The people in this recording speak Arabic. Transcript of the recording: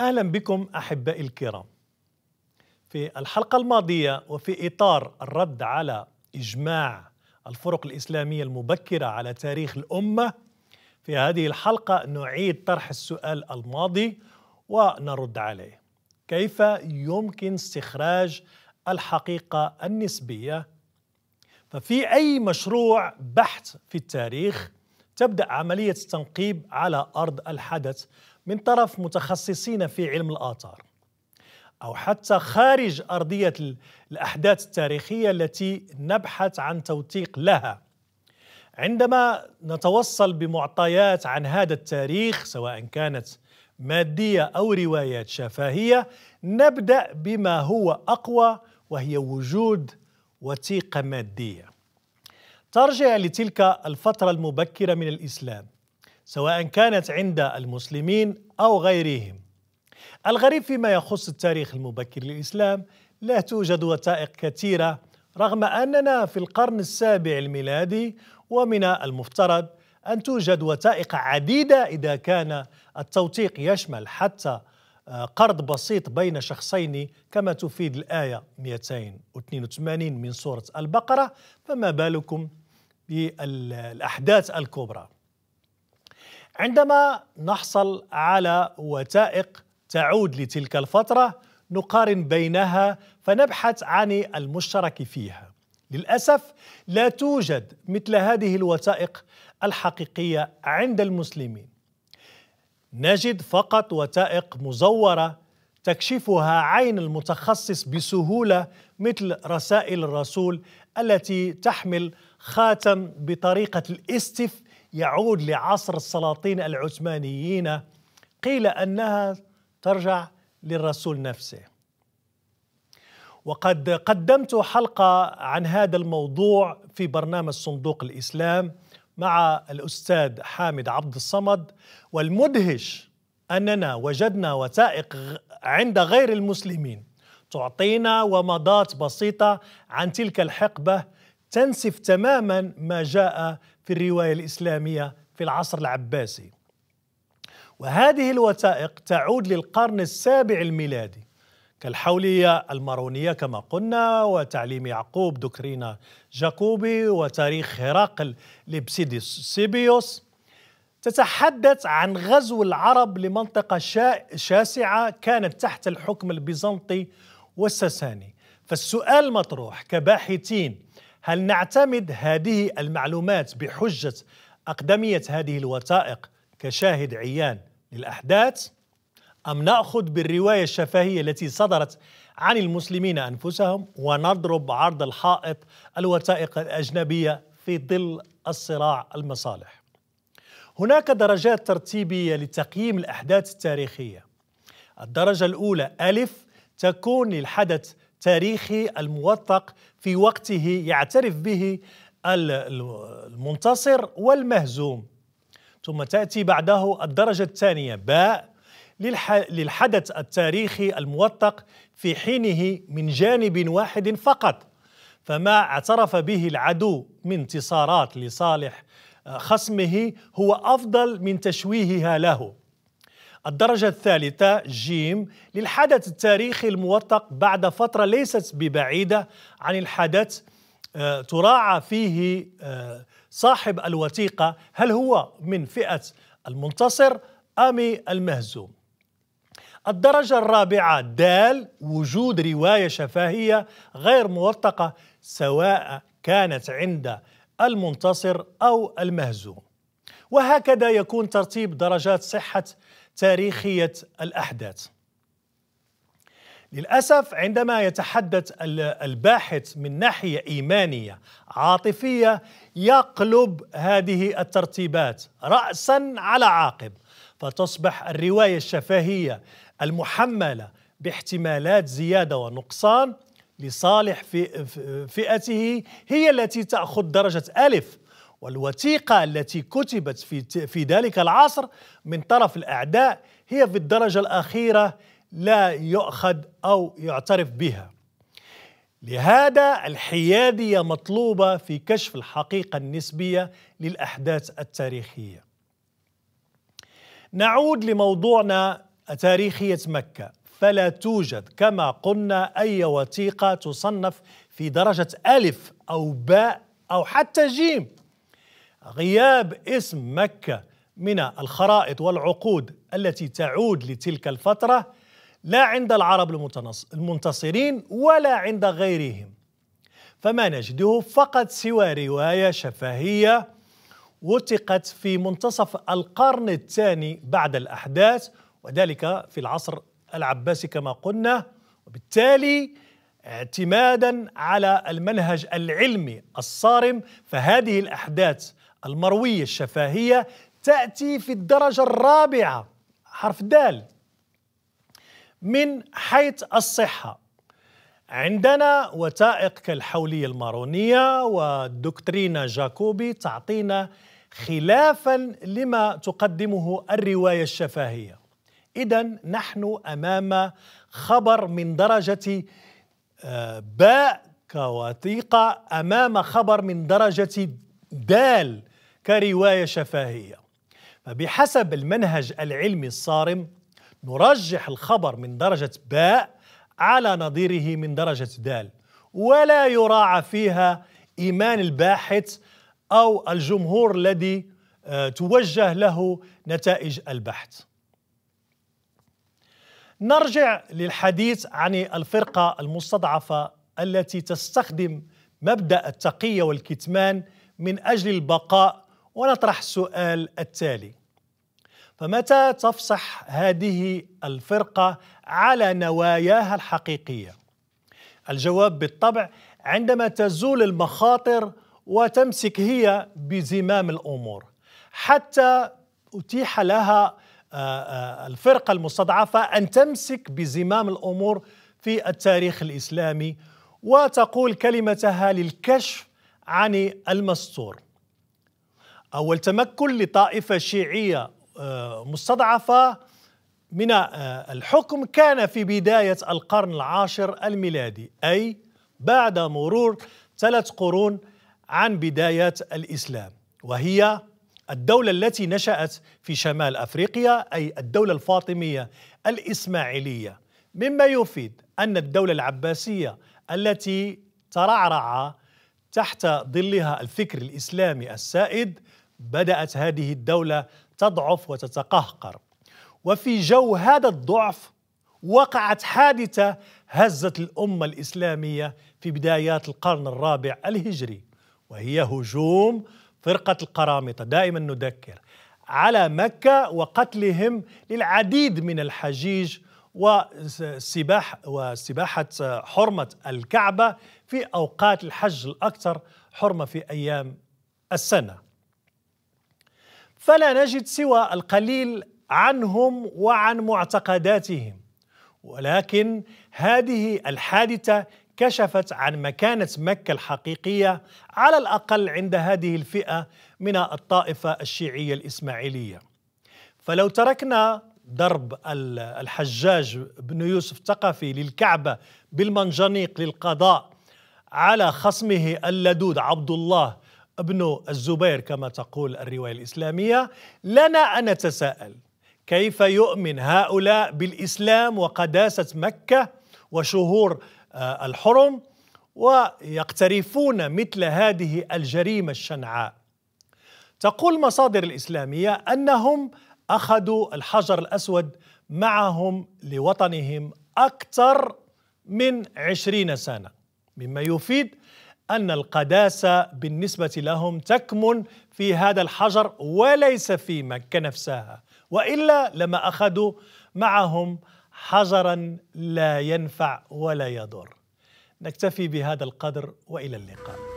اهلا بكم احبائي الكرام. في الحلقه الماضيه وفي اطار الرد على اجماع الفرق الاسلاميه المبكره على تاريخ الامه في هذه الحلقه نعيد طرح السؤال الماضي ونرد عليه. كيف يمكن استخراج الحقيقه النسبيه؟ ففي اي مشروع بحث في التاريخ تبدا عمليه التنقيب على ارض الحدث من طرف متخصصين في علم الآثار أو حتى خارج أرضية الأحداث التاريخية التي نبحث عن توثيق لها عندما نتوصل بمعطيات عن هذا التاريخ سواء كانت مادية أو روايات شفاهية نبدأ بما هو أقوى وهي وجود وثيقة مادية ترجع لتلك الفترة المبكرة من الإسلام سواء كانت عند المسلمين او غيرهم. الغريب فيما يخص التاريخ المبكر للاسلام لا توجد وثائق كثيره رغم اننا في القرن السابع الميلادي ومن المفترض ان توجد وثائق عديده اذا كان التوثيق يشمل حتى آه، قرض بسيط بين شخصين كما تفيد الآية 282 من سورة البقرة فما بالكم بالأحداث الكبرى عندما نحصل على وثائق تعود لتلك الفترة نقارن بينها فنبحث عن المشترك فيها للأسف لا توجد مثل هذه الوثائق الحقيقية عند المسلمين نجد فقط وثائق مزورة تكشفها عين المتخصص بسهولة مثل رسائل الرسول التي تحمل خاتم بطريقة الاستف يعود لعصر السلاطين العثمانيين قيل انها ترجع للرسول نفسه وقد قدمت حلقه عن هذا الموضوع في برنامج صندوق الاسلام مع الاستاذ حامد عبد الصمد والمدهش اننا وجدنا وثائق عند غير المسلمين تعطينا ومضات بسيطه عن تلك الحقبه تنسف تماما ما جاء في الروايه الاسلاميه في العصر العباسي وهذه الوثائق تعود للقرن السابع الميلادي كالحولية المارونية كما قلنا وتعليم يعقوب دكرينا جاكوبي وتاريخ هرقل لبسيديوس سيبيوس تتحدث عن غزو العرب لمنطقة شاسعة كانت تحت الحكم البيزنطي والساساني فالسؤال مطروح كباحثين هل نعتمد هذه المعلومات بحجة أقدمية هذه الوثائق كشاهد عيان للأحداث أم نأخذ بالرواية الشفهية التي صدرت عن المسلمين أنفسهم ونضرب عرض الحائط الوثائق الأجنبية في ظل الصراع المصالح هناك درجات ترتيبية لتقييم الأحداث التاريخية الدرجة الأولى ألف تكون للحدث تاريخي الموثق في وقته يعترف به المنتصر والمهزوم ثم تأتي بعده الدرجة الثانية باء للحدث التاريخي الموثق في حينه من جانب واحد فقط فما اعترف به العدو من انتصارات لصالح آه، خصمه هو أفضل من تشويهها له الدرجة الثالثة جيم للحدث التاريخي الموثق بعد فترة ليست ببعيدة عن الحدث آه، تراعى فيه آه، صاحب الوثيقة هل هو من فئة المنتصر أم المهزوم الدرجة الرابعة دال وجود رواية شفهية غير موثقة سواء كانت عند المنتصر أو المهزوم وهكذا يكون ترتيب درجات صحة تاريخيه الاحداث للاسف عندما يتحدث الباحث من ناحيه ايمانيه عاطفيه يقلب هذه الترتيبات راسا على عاقب فتصبح الروايه الشفهيه المحمله باحتمالات زياده ونقصان لصالح فئته هي التي تاخذ درجه الف والوثيقة التي كتبت في, في ذلك العصر من طرف الأعداء هي في الدرجة الأخيرة لا يؤخذ أو يعترف بها لهذا الحيادية مطلوبة في كشف الحقيقة النسبية للأحداث التاريخية نعود لموضوعنا تاريخية مكة فلا توجد كما قلنا أي وثيقة تصنف في درجة ألف أو باء أو حتى جيم غياب اسم مكة من الخرائط والعقود التي تعود لتلك الفترة لا عند العرب المنتصرين ولا عند غيرهم فما نجده فقط سوى رواية شفهية وثقت في منتصف القرن الثاني بعد الأحداث وذلك في العصر العباسي كما قلنا وبالتالي اعتمادا على المنهج العلمي الصارم فهذه الاحداث المرويه الشفاهيه تاتي في الدرجه الرابعه حرف دال من حيث الصحه عندنا وثائق كالحوليه المارونيه والدكترينا جاكوبي تعطينا خلافا لما تقدمه الروايه الشفاهيه اذا نحن امام خبر من درجه باء كوثيقة أمام خبر من درجة دال كرواية شفاهية فبحسب المنهج العلمي الصارم نرجح الخبر من درجة باء على نظيره من درجة دال ولا يراعى فيها إيمان الباحث أو الجمهور الذي آه، توجه له نتائج البحث نرجع للحديث عن الفرقة المستضعفة التي تستخدم مبدأ التقية والكتمان من أجل البقاء ونطرح السؤال التالي فمتى تفصح هذه الفرقة على نواياها الحقيقية؟ الجواب بالطبع عندما تزول المخاطر وتمسك هي بزمام الأمور حتى أتيح لها آه، آه، الفرقة المستضعفة أن تمسك بزمام الأمور في التاريخ الإسلامي وتقول كلمتها للكشف عن المستور أو التمكن لطائفة شيعية آه، مستضعفة من الحكم كان في بداية القرن العاشر الميلادي أي بعد مرور ثلاث قرون عن بداية الإسلام وهي الدولة التي نشأت في شمال أفريقيا أي الدولة الفاطمية الإسماعيلية مما يفيد أن الدولة العباسية التي ترعرع تحت ظلها الفكر الإسلامي السائد بدأت هذه الدولة تضعف وتتقهقر وفي جو هذا الضعف وقعت حادثة هزت الأمة الإسلامية في بدايات القرن الرابع الهجري وهي هجوم فرقة القرامطة دائما نذكر على مكة وقتلهم للعديد من الحجيج وسباح وسباحة حرمة الكعبة في أوقات الحج الأكثر حرمة في أيام السنة فلا نجد سوى القليل عنهم وعن معتقداتهم ولكن هذه الحادثة كشفت عن مكانة مكة الحقيقية على الأقل عند هذه الفئة من الطائفة الشيعية الإسماعيلية فلو تركنا ضرب الحجاج بن يوسف ثقفي للكعبة بالمنجنيق للقضاء على خصمه اللدود عبد الله بن الزبير كما تقول الرواية الإسلامية لنا أن نتساءل كيف يؤمن هؤلاء بالإسلام وقداسة مكة وشهور آه، الحرم ويقترفون مثل هذه الجريمه الشنعاء تقول المصادر الاسلاميه انهم اخذوا الحجر الاسود معهم لوطنهم اكثر من عشرين سنه مما يفيد ان القداسه بالنسبه لهم تكمن في هذا الحجر وليس في مكه نفسها والا لما اخذوا معهم حجرا لا ينفع ولا يضر نكتفي بهذا القدر والى اللقاء